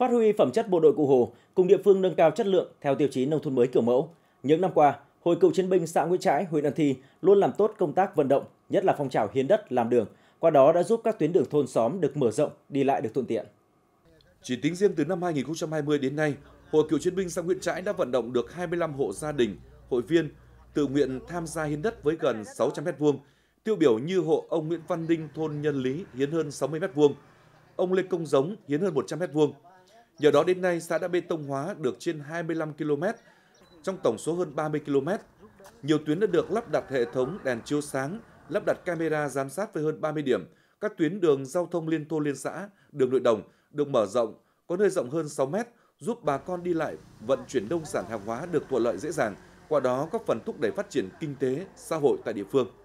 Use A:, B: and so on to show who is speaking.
A: phát huy phẩm chất bộ đội cụ Hồ cùng địa phương nâng cao chất lượng theo tiêu chí nông thôn mới kiểu mẫu. Những năm qua, Hội cựu chiến binh xã Nguyễn Trãi, huyện Ân Thi luôn làm tốt công tác vận động, nhất là phong trào hiến đất làm đường, qua đó đã giúp các tuyến đường thôn xóm được mở rộng, đi lại được thuận tiện. Chỉ tính riêng từ năm 2020
B: đến nay, Hội cựu chiến binh xã Nguyễn Trãi đã vận động được 25 hộ gia đình, hội viên tự nguyện tham gia hiến đất với gần 600 m2, tiêu biểu như hộ ông Nguyễn Văn Ninh thôn Nhân Lý hiến hơn 60 m2, ông Lê Công Giống hiến hơn 100 m2, Nhờ đó đến nay xã đã bê tông hóa được trên 25 km trong tổng số hơn 30 km. Nhiều tuyến đã được lắp đặt hệ thống đèn chiếu sáng, lắp đặt camera giám sát với hơn 30 điểm. Các tuyến đường giao thông liên thôn liên xã, đường nội đồng được mở rộng, có nơi rộng hơn 6 m giúp bà con đi lại, vận chuyển nông sản hàng hóa được thuận lợi dễ dàng, qua đó góp phần thúc đẩy phát triển kinh tế, xã hội tại địa phương.